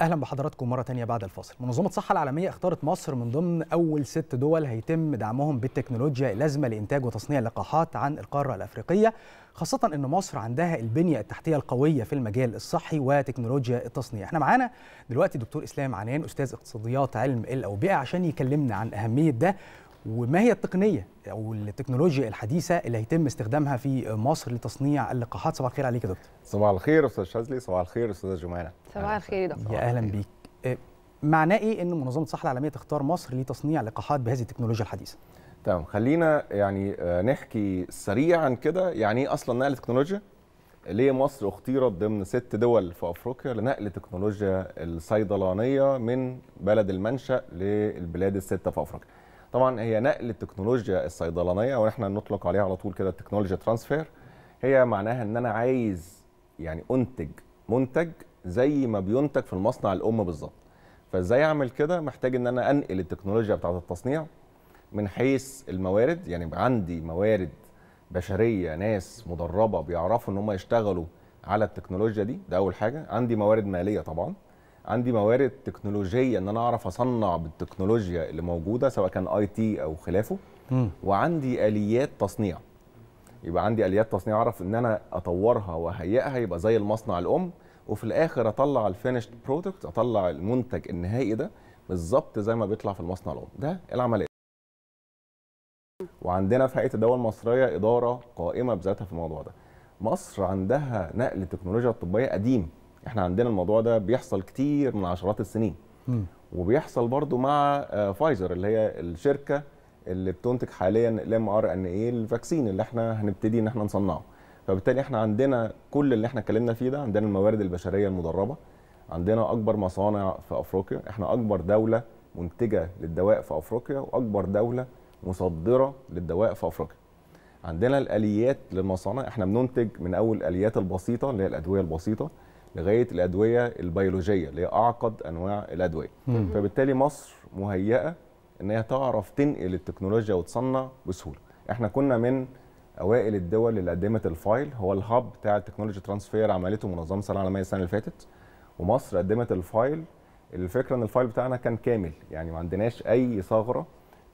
اهلا بحضراتكم مره تانية بعد الفاصل منظمه الصحه العالميه اختارت مصر من ضمن اول ست دول هيتم دعمهم بالتكنولوجيا اللازمه لانتاج وتصنيع اللقاحات عن القاره الافريقيه خاصه ان مصر عندها البنيه التحتيه القويه في المجال الصحي وتكنولوجيا التصنيع احنا معانا دلوقتي دكتور اسلام عنان استاذ اقتصاديات علم الاوبئه عشان يكلمنا عن اهميه ده وما هي التقنيه او التكنولوجيا الحديثه اللي هيتم استخدامها في مصر لتصنيع اللقاحات صباح الخير عليك يا دكتور صباح الخير استاذ شاذلي صباح الخير استاذه جمانه صباح الخير يا دكتور يا اهلا بيك آه، معناه ايه ان منظمه الصحه العالميه تختار مصر لتصنيع لقاحات بهذه التكنولوجيا الحديثه تمام خلينا يعني آه، نحكي سريعا كده يعني ايه اصلا نقل التكنولوجيا ليه مصر اختيرت ضمن ست دول في افريقيا لنقل تكنولوجيا الصيدلانيه من بلد المنشا للبلاد السته في افريقيا طبعا هي نقل التكنولوجيا الصيدلانيه ونحن نطلق عليها على طول كده التكنولوجيا ترانسفير هي معناها ان انا عايز يعني انتج منتج زي ما بينتج في المصنع الام بالظبط فازاي اعمل كده محتاج ان انا انقل التكنولوجيا بتاعه التصنيع من حيث الموارد يعني يبقى عندي موارد بشريه ناس مدربه بيعرفوا ان هم يشتغلوا على التكنولوجيا دي ده اول حاجه عندي موارد ماليه طبعا عندي موارد تكنولوجيه ان انا اعرف اصنع بالتكنولوجيا اللي موجوده سواء كان اي تي او خلافه وعندي اليات تصنيع يبقى عندي اليات تصنيع اعرف ان انا اطورها واهيئها يبقى زي المصنع الام وفي الاخر اطلع الفينشد برودكت اطلع المنتج النهائي ده بالظبط زي ما بيطلع في المصنع الام ده العمليه وعندنا في هيئه الدول المصريه اداره قائمه بذاتها في الموضوع ده مصر عندها نقل التكنولوجيا الطبيه قديم احنا عندنا الموضوع ده بيحصل كتير من عشرات السنين م. وبيحصل برضو مع فايزر آه، اللي هي الشركه اللي بتنتج حاليا الام ار ان ايه الفاكسين اللي احنا هنبتدي ان احنا نصنعه فبالتالي احنا عندنا كل اللي احنا اتكلمنا فيه ده عندنا الموارد البشريه المدربه عندنا اكبر مصانع في افريقيا احنا اكبر دوله منتجه للدواء في افريقيا واكبر دوله مصدره للدواء في افريقيا عندنا الاليات للمصانع احنا بننتج من اول الاليات البسيطه اللي هي الادويه البسيطه لغايه الادويه البيولوجيه اللي هي اعقد انواع الادويه مم. فبالتالي مصر مهيئه ان هي تعرف تنقل التكنولوجيا وتصنع بسهوله احنا كنا من اوائل الدول اللي قدمت الفايل هو الهاب بتاع التكنولوجي ترانسفير عملته منظمه الصحه العالميه السنه اللي فاتت ومصر قدمت الفايل الفكره ان الفايل بتاعنا كان كامل يعني ما عندناش اي ثغره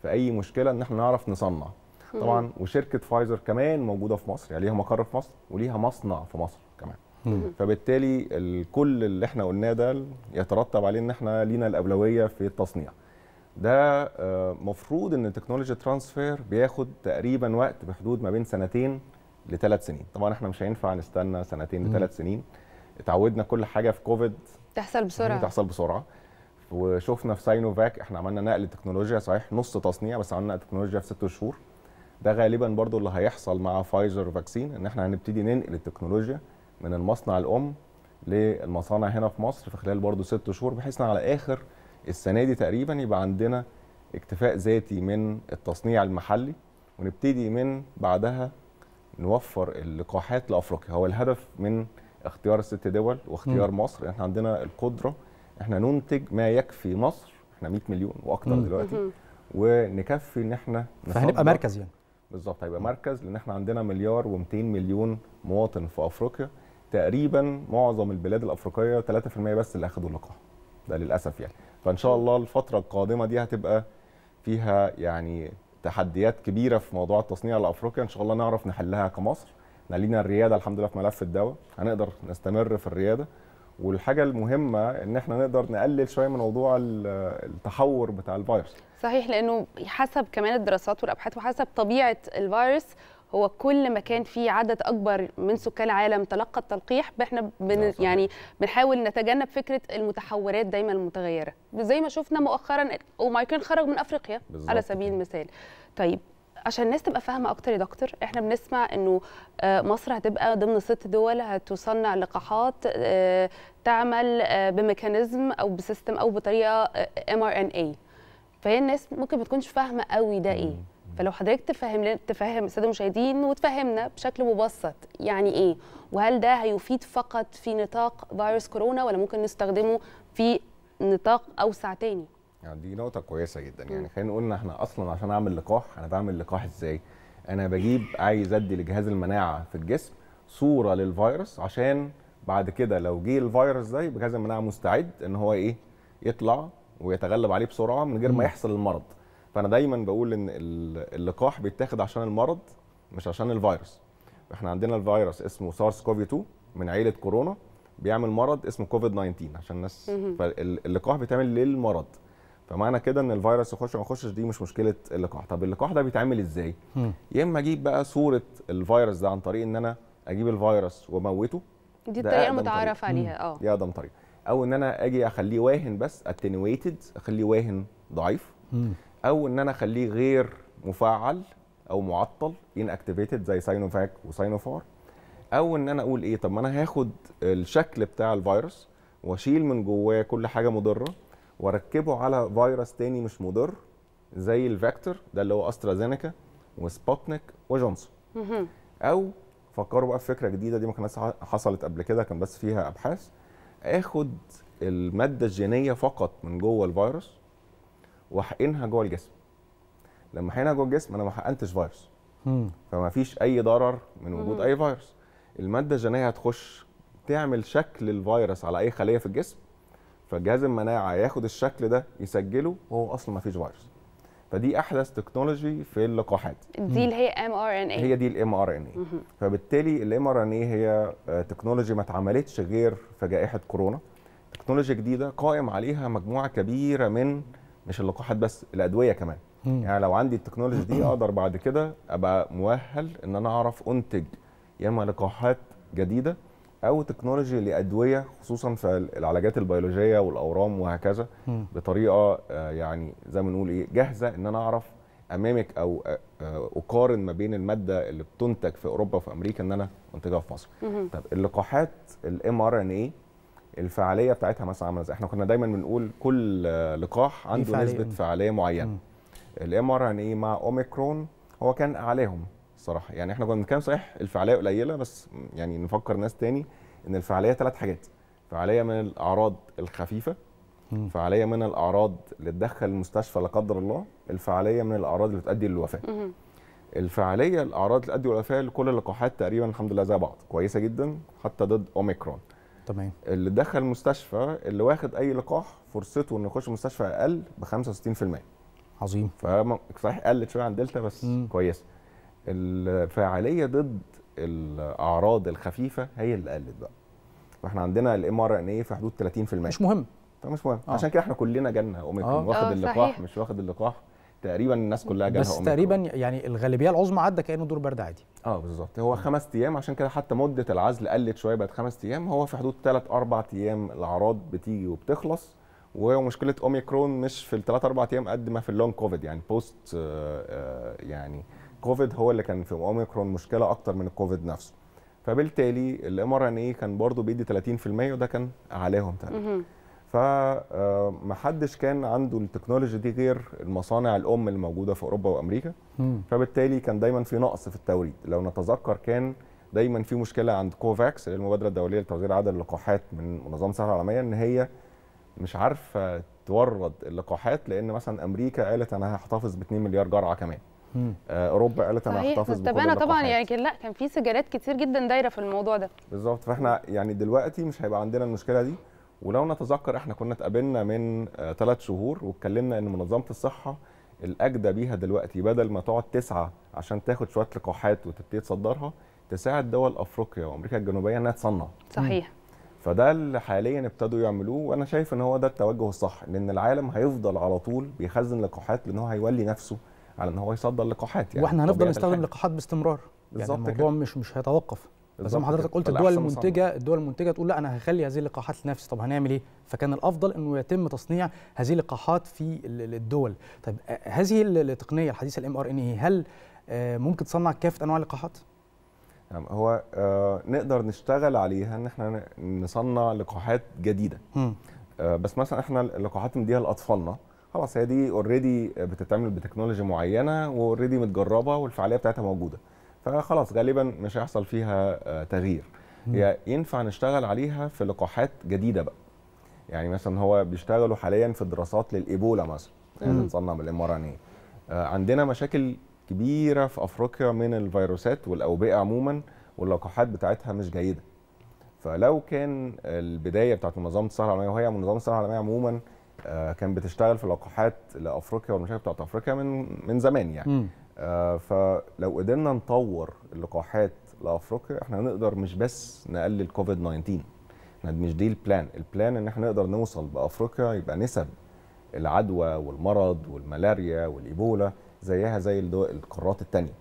في اي مشكله ان احنا نعرف نصنع طبعا وشركه فايزر كمان موجوده في مصر يعني ليها مقر في مصر وليها مصنع في مصر كمان فبالتالي كل اللي احنا قلناه ده يترتب عليه ان احنا لينا الاولويه في التصنيع ده آه، مفروض ان التكنولوجي ترانسفير بياخد تقريبا وقت بحدود ما بين سنتين لثلاث سنين طبعا احنا مش هينفع نستنى سنتين لثلاث سنين اتعودنا كل حاجه في كوفيد تحصل بسرعه تحصل بسرعه وشفنا في ساينوفاك احنا عملنا نقل تكنولوجيا صحيح نص تصنيع بس عملنا تكنولوجيا في ست شهور ده غالبا برضو اللي هيحصل مع فايزر فاكسين ان احنا هنبتدي ننقل التكنولوجيا من المصنع الام للمصانع هنا في مصر في خلال برضه ست شهور بحيث ان على اخر السنه دي تقريبا يبقى عندنا اكتفاء ذاتي من التصنيع المحلي ونبتدي من بعدها نوفر اللقاحات لافريقيا هو الهدف من اختيار الست دول واختيار م. مصر احنا عندنا القدره احنا ننتج ما يكفي مصر احنا 100 مليون واكثر دلوقتي ونكفي ان احنا فهنبقى مركز يعني بالظبط هيبقى مركز لان احنا عندنا مليار و200 مليون مواطن في افريقيا تقريبا معظم البلاد الافريقيه 3% بس اللي اخذوا اللقاح ده للاسف يعني فان شاء الله الفتره القادمه دي هتبقى فيها يعني تحديات كبيره في موضوع التصنيع الافريقي ان شاء الله نعرف نحلها كمصر احنا لينا الرياده الحمد لله في ملف الدواء هنقدر نستمر في الرياده والحاجه المهمه ان احنا نقدر نقلل شويه من موضوع التحور بتاع الفيروس صحيح لانه حسب كمان الدراسات والابحاث وحسب طبيعه الفيروس هو كل ما كان في عدد اكبر من سكان العالم تلقى التلقيح احنا بن يعني بنحاول نتجنب فكره المتحورات دايما المتغيره زي ما شفنا مؤخرا اومايكرون خرج من افريقيا بالزبط. على سبيل المثال طيب عشان الناس تبقى فاهمه اكتر يا دكتور احنا بنسمع انه آه، مصر هتبقى ضمن ست دول هتصنع لقاحات آه، تعمل آه، بميكانيزم او بسيستم او بطريقه ام ار ان اي فهي الناس ممكن ما تكونش فاهمه قوي ده ايه فلو حضرتك تفهم تفهم الساده المشاهدين وتفهمنا بشكل مبسط يعني ايه وهل ده هيفيد فقط في نطاق فيروس كورونا ولا ممكن نستخدمه في نطاق اوسع تاني يعني دي نقطه كويسه جدا يعني خلينا نقول ان احنا اصلا عشان اعمل لقاح انا بعمل لقاح ازاي انا بجيب عايز ادي لجهاز المناعه في الجسم صوره للفيروس عشان بعد كده لو جه الفيروس ده جهاز المناعه مستعد ان هو ايه يطلع ويتغلب عليه بسرعه من غير ما يحصل المرض فانا دايما بقول ان اللقاح بيتاخد عشان المرض مش عشان الفيروس احنا عندنا الفيروس اسمه سارس كوفي 2 من عيله كورونا بيعمل مرض اسمه كوفيد 19 عشان الناس فاللقاح بيتعمل للمرض فمعنى كده ان الفيروس يخش او ما يخشش دي مش مشكله اللقاح طب اللقاح ده بيتعمل ازاي يا اما اجيب بقى صوره الفيروس ده عن طريق ان انا اجيب الفيروس واموته دي الطريقه المتعارف عليها اه دي اقدم طريقه او ان انا اجي اخليه واهن بس اتنويتد اخليه واهن ضعيف او ان انا اخليه غير مفعل او معطل ان اكتيفيتد زي ساينوفاك وساينوفار او ان انا اقول ايه طب ما انا هاخد الشكل بتاع الفيروس واشيل من جواه كل حاجه مضره واركبه على فيروس تاني مش مضر زي الفاكتور ده اللي هو استرازينيكا وسبوتنيك وجونسون او فكروا بقى في فكره جديده دي ما كانتش حصلت قبل كده كان بس فيها ابحاث اخد الماده الجينيه فقط من جوه الفيروس واحقنها جوه الجسم لما حقنها جوه الجسم انا ما حقنتش فيروس فما فيش اي ضرر من وجود اي فيروس الماده الجينيه هتخش تعمل شكل الفيروس على اي خليه في الجسم فجهاز المناعه ياخد الشكل ده يسجله وهو اصلا ما فيش فيروس فدي احدث تكنولوجي في اللقاحات دي اللي هي ام ار ان اي هي دي الام ار ان اي فبالتالي الام ار ان اي هي آه، تكنولوجي ما اتعملتش غير في جائحه كورونا تكنولوجيا جديده قائم عليها مجموعه كبيره من مش اللقاحات بس الادويه كمان مم. يعني لو عندي التكنولوجي دي اقدر بعد كده ابقى مؤهل ان انا اعرف انتج يا اما لقاحات جديده او تكنولوجي لادويه خصوصا في العلاجات البيولوجيه والاورام وهكذا بطريقه آه، يعني زي ما نقول ايه جاهزه ان انا اعرف امامك او آه، آه، اقارن ما بين الماده اللي بتنتج في اوروبا وفي امريكا ان انا انتجها في مصر. طب اللقاحات الام ار ان ايه الفعاليه بتاعتها مثلا عامله ازاي احنا كنا دايما بنقول كل لقاح عنده فعالية. نسبه فعاليه معينه الام ار ان اي مع اوميكرون هو كان اعلاهم الصراحه يعني احنا كنا بنتكلم صحيح الفعاليه قليله بس يعني نفكر ناس تاني ان الفعاليه ثلاث حاجات فعاليه من الاعراض الخفيفه مم. فعاليه من الاعراض اللي تدخل المستشفى لا قدر الله الفعاليه من الاعراض اللي بتؤدي للوفاه الفعاليه الاعراض اللي تؤدي للوفاه لكل اللقاحات تقريبا الحمد لله زي بعض كويسه جدا حتى ضد اوميكرون تمام اللي دخل مستشفى اللي واخد اي لقاح فرصته انه يخش مستشفى اقل ب 65% عظيم صحيح قلت شويه عن دلتا بس مم. كويسه الفعاليه ضد الاعراض الخفيفه هي اللي قلت بقى واحنا عندنا الام ار ان اي في حدود 30% مش مهم فمش مهم آه. عشان كده احنا كلنا جالنا اوميكرون آه. واخد آه اللقاح صحيح. مش واخد اللقاح تقريبا الناس كلها جالها بس تقريبا يعني الغالبيه العظمى عدى كانه دور برد عادي اه بالظبط هو خمس ايام عشان كده حتى مده العزل قلت شويه بقت خمس ايام هو في حدود ثلاث اربع ايام الاعراض بتيجي وبتخلص ومشكله اوميكرون مش في الثلاث اربع ايام قد ما في اللونج كوفيد يعني بوست آه، آه، يعني كوفيد هو اللي كان في اوميكرون مشكله اكتر من الكوفيد نفسه فبالتالي الام ار ان اي كان برضه بيدي 30% وده كان اعلاهم تقريبا فمحدش آه، كان عنده التكنولوجي دي غير المصانع الام اللي موجوده في اوروبا وامريكا فبالتالي كان دايما في نقص في التوريد لو نتذكر كان دايما في مشكله عند كوفاكس اللي المبادره الدوليه لتوزيع عدد اللقاحات من منظمه الصحه العالميه ان هي مش عارفه تورد اللقاحات لان مثلا امريكا قالت انا هحتفظ ب 2 مليار جرعه كمان آه، اوروبا قالت انا هحتفظ انا طبعا يعني كان لا كان في سجالات كتير جدا دايره في الموضوع ده بالظبط فاحنا يعني دلوقتي مش هيبقى عندنا المشكله دي ولو نتذكر احنا كنا اتقابلنا من ثلاث آه، شهور واتكلمنا ان منظمه الصحه الاجدى بيها دلوقتي بدل ما تقعد تسعى عشان تاخد شويه لقاحات وتبتدي تصدرها تساعد دول افريقيا وامريكا الجنوبيه انها تصنع صحيح فده اللي حاليا ابتدوا يعملوه وانا شايف ان هو ده التوجه الصح لان العالم هيفضل على طول بيخزن لقاحات لان هو هيولي نفسه على ان هو يصدر لقاحات يعني واحنا هنفضل نستخدم لقاحات باستمرار يعني الموضوع كده. مش مش هيتوقف بس زي ما حضرتك قلت الدول المنتجه الدول المنتجه تقول لا انا هخلي هذه اللقاحات لنفسي طب هنعمل ايه فكان الافضل انه يتم تصنيع هذه اللقاحات في الدول طيب هذه التقنيه الحديثه الام ار ان اي هل آه، ممكن تصنع كافه انواع اللقاحات يعني هو آه، نقدر نشتغل عليها ان احنا نصنع لقاحات جديده آه، بس مثلا احنا اللقاحات مديها لاطفالنا خلاص هي دي اوريدي بتتعمل بتكنولوجيا معينه واوريدي متجربه والفعاليه بتاعتها موجوده فخلاص غالبا مش هيحصل فيها آه، تغيير هي ينفع نشتغل عليها في لقاحات جديده بقى يعني مثلا هو بيشتغلوا حاليا في دراسات للايبولا مثلا يعني بالام الام إيه. آه، عندنا مشاكل كبيره في افريقيا من الفيروسات والاوبئه عموما واللقاحات بتاعتها مش جيده فلو كان البدايه بتاعت منظمه الصحه العالميه وهي منظمه الصحه العالميه عموما آه، كان بتشتغل في لقاحات لافريقيا والمشاكل بتاعت افريقيا من من زمان يعني م. آه، فلو قدرنا نطور اللقاحات لافريقيا احنا هنقدر مش بس نقلل كوفيد 19 احنا مش دي البلان البلان ان احنا نقدر نوصل بافريقيا يبقى نسب العدوى والمرض والملاريا والايبولا زيها زي القارات التانية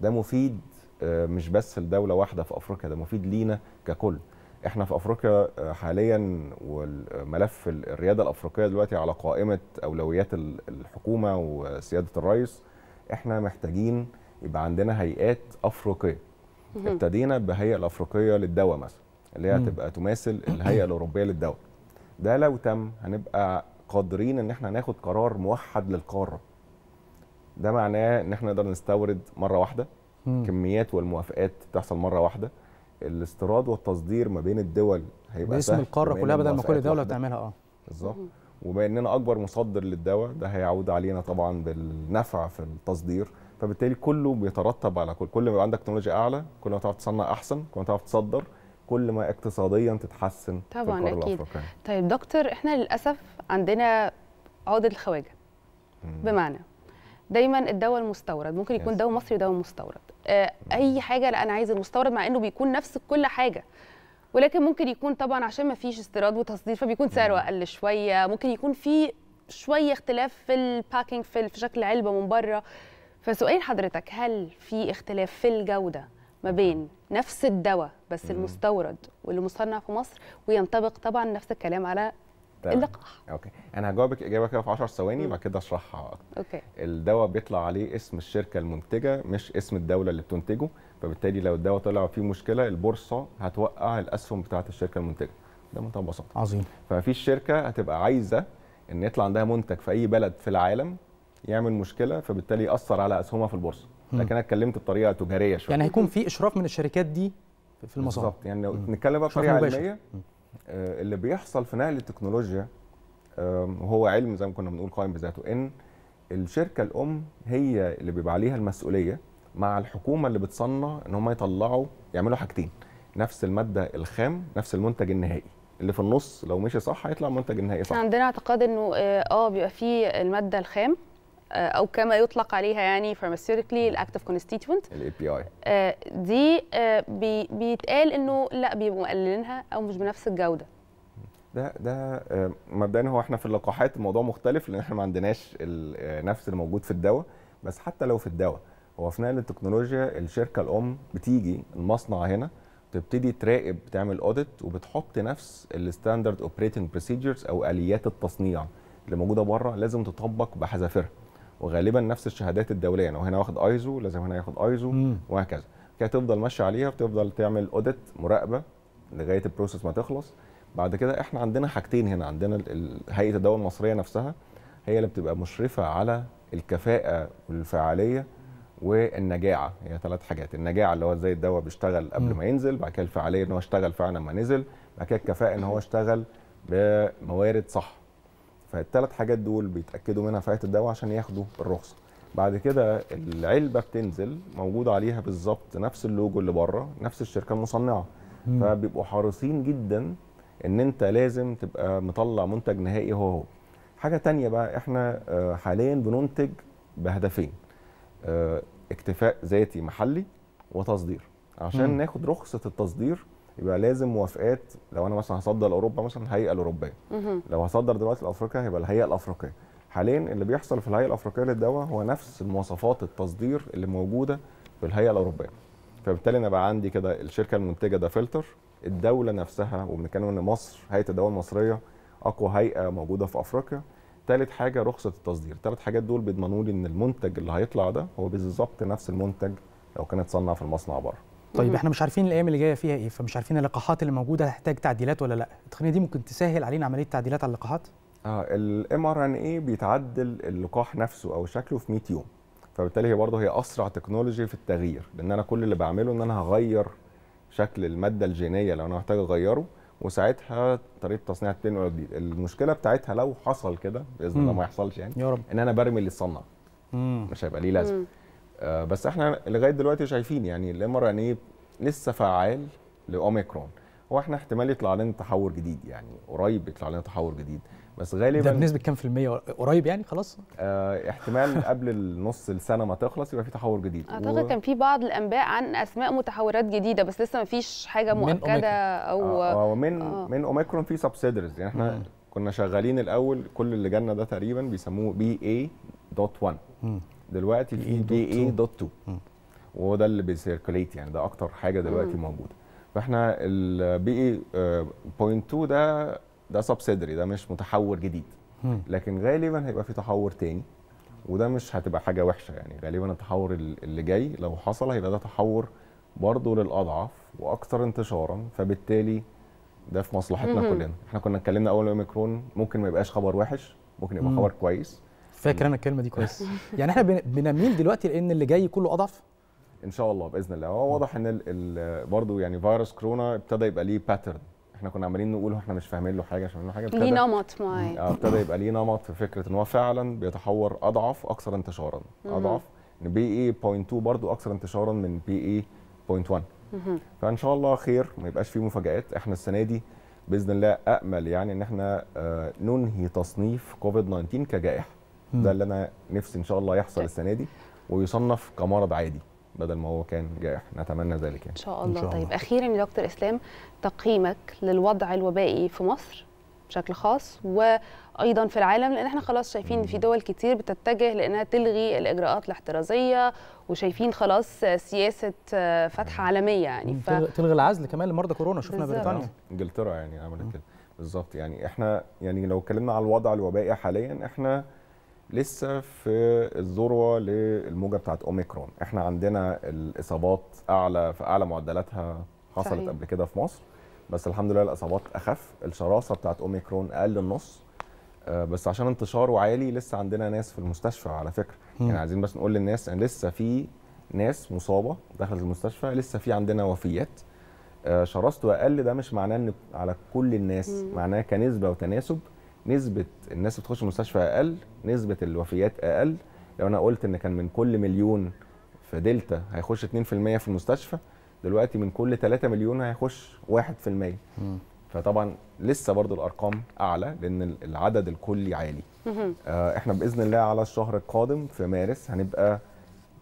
ده مفيد آه، مش بس لدولة واحدة في أفريقيا ده مفيد لينا ككل احنا في أفريقيا آه، حاليا والملف الريادة الأفريقية دلوقتي على قائمة أولويات الحكومة وسيادة الرئيس احنا محتاجين يبقى عندنا هيئات افريقيه ابتدينا بهيئه الافريقيه للدواء مثلا اللي هي هتبقى تماثل الهيئه الاوروبيه للدواء ده لو تم هنبقى قادرين ان احنا ناخد قرار موحد للقاره ده معناه ان احنا نقدر نستورد مره واحده كميات والموافقات تحصل مره واحده الاستيراد والتصدير ما بين الدول هيبقى باسم القاره كلها بدل ما كل دوله بتعملها اه بالظبط وبما اننا اكبر مصدر للدواء ده هيعود علينا طبعا بالنفع في التصدير فبالتالي كله بيترتب على كل كل ما يبقى عندك تكنولوجيا اعلى كل ما تعرف تصنع احسن كل ما تعرف تصدر كل ما اقتصاديا تتحسن طبعا في اكيد الأفريقية. طيب دكتور احنا للاسف عندنا عقده الخواجه بمعنى دايما الدواء المستورد ممكن يكون دواء مصري دواء مستورد آه، اي حاجه لا انا عايز المستورد مع انه بيكون نفس كل حاجه ولكن ممكن يكون طبعا عشان ما فيش استيراد وتصدير فبيكون سعره اقل شويه ممكن يكون في شويه اختلاف في الباكينج في شكل العلبه من بره فسؤال حضرتك هل في اختلاف في الجوده ما بين نفس الدواء بس المستورد واللي مصنع في مصر وينطبق طبعا نفس الكلام على اللقاح اوكي انا هجاوبك اجابه كده في 10 ثواني وبعد كده اشرحها اكتر اوكي الدواء بيطلع عليه اسم الشركه المنتجه مش اسم الدوله اللي بتنتجه فبالتالي لو الدواء طلع فيه مشكله البورصه هتوقع الاسهم بتاعه الشركه المنتجه ده منتهى البساطه عظيم فمفيش شركه هتبقى عايزه ان يطلع عندها منتج في اي بلد في العالم يعمل مشكله فبالتالي ياثر على اسهمها في البورصه لكن انا اتكلمت بطريقه تجاريه شويه يعني هيكون في اشراف من الشركات دي في المصادر بالظبط يعني لو نتكلم بقى بطريقه علميه آه اللي بيحصل في نقل التكنولوجيا وهو علم زي ما كنا بنقول قائم بذاته ان الشركه الام هي اللي بيبقى عليها المسؤوليه مع الحكومه اللي بتصنع ان هم يطلعوا يعملوا حاجتين نفس الماده الخام نفس المنتج النهائي اللي في النص لو مشي صح هيطلع منتج النهائي صح احنا عندنا اعتقاد انه اه, آه، بيبقى فيه الماده الخام آه، او كما يطلق عليها يعني فارماسيوتيكلي الاكتف كونستيتوينت الاي بي اي دي بيتقال انه لا بيبقوا مقللينها او مش بنفس الجوده ده ده آه، مبدئيا هو احنا في اللقاحات الموضوع مختلف لان احنا ما عندناش نفس الموجود في الدواء بس حتى لو في الدواء هو في نقل التكنولوجيا الشركه الام بتيجي المصنع هنا تبتدي تراقب تعمل اوديت وبتحط نفس الستاندرد اوبريتنج بروسيجرز او اليات التصنيع اللي موجوده بره لازم تطبق بحذافيرها وغالبا نفس الشهادات الدوليه يعني هنا واخد ايزو لازم هنا ياخد ايزو مم. وهكذا كده تفضل ماشيه عليها وتفضل تعمل اوديت مراقبه لغايه البروسيس ما تخلص بعد كده احنا عندنا حاجتين هنا عندنا هيئه الدواء المصريه نفسها هي اللي بتبقى مشرفه على الكفاءه والفعاليه والنجاعه هي ثلاث حاجات النجاعه اللي هو ازاي الدواء بيشتغل قبل ما ينزل بعد كده الفعاليه ان هو اشتغل فعلا ما نزل بعد كده الكفاءه ان هو اشتغل بموارد صح فالثلاث حاجات دول بيتاكدوا منها فئه الدواء عشان ياخدوا الرخصه بعد كده العلبه بتنزل موجود عليها بالظبط نفس اللوجو اللي بره نفس الشركه المصنعه فبيبقوا حريصين جدا ان انت لازم تبقى مطلع منتج نهائي هو هو حاجه تانية بقى احنا آه، حاليا بننتج بهدفين آه، اكتفاء ذاتي محلي وتصدير عشان مم. ناخد رخصه التصدير يبقى لازم موافقات لو انا مثلا هصدر لاوروبا مثلا الهيئه الاوروبيه لو هصدر دلوقتي لافريقيا هيبقى الهيئه الافريقيه حاليا اللي بيحصل في الهيئه الافريقيه للدواء هو نفس مواصفات التصدير اللي موجوده في الهيئه الاوروبيه فبالتالي انا بقى عندي كده الشركه المنتجه ده فلتر الدوله نفسها وبنتكلم ان مصر هيئه الدواء المصريه اقوى هيئه موجوده في افريقيا ثالث حاجه رخصه التصدير الثلاث حاجات دول بيضمنوا لي ان المنتج اللي هيطلع ده هو بالظبط نفس المنتج لو كان اتصنع في المصنع بره طيب احنا مش عارفين الايام اللي جايه فيها ايه فمش عارفين اللقاحات اللي موجوده هتحتاج تعديلات ولا لا التقنيه دي ممكن تسهل علينا عمليه تعديلات على اللقاحات اه الام ار ان اي بيتعدل اللقاح نفسه او شكله في 100 يوم فبالتالي هي برضه هي اسرع تكنولوجي في التغيير لان انا كل اللي بعمله ان انا هغير شكل الماده الجينيه لو انا محتاج اغيره وساعتها طريقه تصنيع هتنقل جديد المشكله بتاعتها لو حصل كده باذن الله ما يحصلش يعني يا رب. ان انا برمي اللي اتصنع مش هيبقى ليه لازمه آه بس احنا لغايه دلوقتي شايفين يعني الام ار ان ايه لسه فعال لاوميكرون هو احنا احتمال يطلع لنا تحور جديد يعني قريب يطلع لنا تحور جديد بس غالبا ده بنسبه كام في الميه قريب يعني خلاص آه احتمال قبل النص السنه ما تخلص يبقى في تحول جديد اعتقد و... كان في بعض الانباء عن اسماء متحورات جديده بس لسه ما فيش حاجه مؤكده او آه, آه، من آه. من اوميكرون في سبسيدرز يعني احنا مم. كنا شغالين الاول كل اللي جانا ده تقريبا بيسموه بي اي دوت 1 دلوقتي في بي اي دوت 2 وهو ده اللي بيسيركليت يعني ده اكتر حاجه دلوقتي مم. موجوده فاحنا البي اي بوينت 2 ده ده صب صدري ده مش متحور جديد لكن غالبا هيبقى في تحور تاني وده مش هتبقى حاجه وحشه يعني غالبا التحور اللي جاي لو حصل هيبقى ده تحور برضه للاضعف واكثر انتشارا فبالتالي ده في مصلحتنا كلنا احنا كنا اتكلمنا اول اوميكرون ممكن ما يبقاش خبر وحش ممكن يبقى خبر كويس فاكر انا الكلمه دي كويس يعني احنا بنميل دلوقتي لان اللي جاي كله اضعف ان شاء الله باذن الله هو واضح ان برضه يعني فيروس كورونا ابتدى يبقى ليه باترن احنا كنا عمالين نقول واحنا مش فاهمين له حاجه مش فاهمين له حاجه ليه نمط معين اه ابتدى يبقى ليه نمط في فكره ان هو فعلا بيتحور اضعف اكثر انتشارا اضعف ان بي اي 0.2 برضو اكثر انتشارا من بي اي 0.1 فان شاء الله خير ما يبقاش فيه مفاجات احنا السنه دي باذن الله امل يعني ان احنا آه، ننهي تصنيف كوفيد 19 كجائحه ده اللي انا نفسي ان شاء الله يحصل السنه دي ويصنف كمرض عادي بدل ما هو كان جائح نتمنى ذلك يعني. ان شاء الله, إن شاء طيب، الله. طيب اخيرا يا دكتور اسلام تقييمك للوضع الوبائي في مصر بشكل خاص وايضا في العالم لان احنا خلاص شايفين في دول كتير بتتجه لانها تلغي الاجراءات الاحترازيه وشايفين خلاص سياسه فتح عالميه يعني ف... تلغي العزل كمان لمرضى كورونا شفنا بريطانيا آه، انجلترا يعني عملت كده بالظبط يعني احنا يعني لو اتكلمنا على الوضع الوبائي حاليا احنا لسه في الذروه للموجه بتاعت اوميكرون احنا عندنا الاصابات اعلى في اعلى معدلاتها حصلت صحيح. قبل كده في مصر بس الحمد لله الاصابات اخف الشراسه بتاعت اوميكرون اقل النص آه، بس عشان انتشاره عالي لسه عندنا ناس في المستشفى على فكره م. يعني عايزين بس نقول للناس ان لسه في ناس مصابه دخلت المستشفى لسه في عندنا وفيات آه، شراسته اقل ده مش معناه ان على كل الناس معناه كنسبه وتناسب نسبه الناس بتخش المستشفى اقل نسبه الوفيات اقل لو انا قلت ان كان من كل مليون في دلتا هيخش 2% في المستشفى دلوقتي من كل 3 مليون هيخش 1% م. فطبعا لسه برضو الارقام اعلى لان العدد الكلي عالي آه احنا باذن الله على الشهر القادم في مارس هنبقى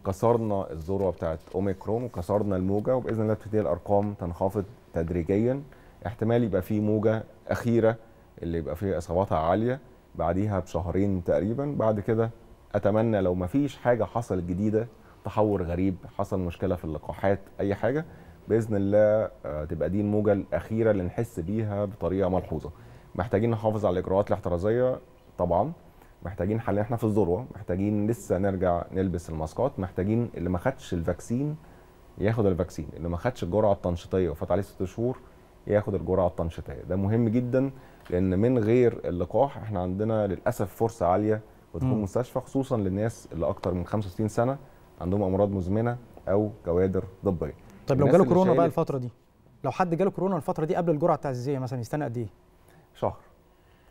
كسرنا الذروه بتاعت اوميكرون وكسرنا الموجه وباذن الله تبتدي الارقام تنخفض تدريجيا احتمال يبقى في موجه اخيره اللي يبقى فيه اصاباتها عاليه بعديها بشهرين تقريبا بعد كده اتمنى لو ما فيش حاجه حصلت جديده تحور غريب حصل مشكله في اللقاحات اي حاجه باذن الله آه، تبقى دي الموجه الاخيره اللي نحس بيها بطريقه ملحوظه محتاجين نحافظ على الاجراءات الاحترازيه طبعا محتاجين حاليا احنا في الذروه محتاجين لسه نرجع نلبس الماسكات محتاجين اللي ما خدش الفاكسين ياخد الفاكسين اللي ما خدش الجرعه التنشيطيه وفات عليه ست شهور ياخد الجرعه التنشيطيه ده مهم جدا لان من غير اللقاح احنا عندنا للاسف فرصه عاليه لدخول مستشفى خصوصا للناس اللي اكتر من 65 سنه عندهم امراض مزمنه او كوادر ضبيه طيب لو جاله كورونا بقى الفتره دي لو حد جاله كورونا الفتره دي قبل الجرعه التعزيزيه مثلا يستنى قد ايه شهر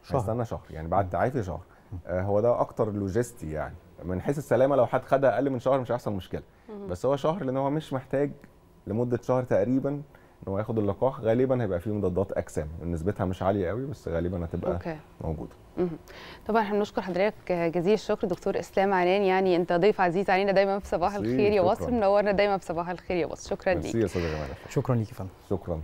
شهر يستنى شهر يعني بعد تعافي شهر آه هو ده اكتر لوجيستي يعني من حيث السلامه لو حد خدها اقل من شهر مش هيحصل مشكله بس هو شهر لان هو مش محتاج لمده شهر تقريبا ان هو ياخد اللقاح غالبا هيبقى فيه مضادات اجسام نسبتها مش عاليه قوي بس غالبا هتبقى أوكي. موجوده طبعا احنا بنشكر حضرتك جزيل الشكر دكتور اسلام عنان يعني انت ضيف عزيز علينا دايما في صباح الخير يا مصر منورنا دايما في صباح الخير يا مصر شكرا ليك شكرا ليك يا فندم شكرا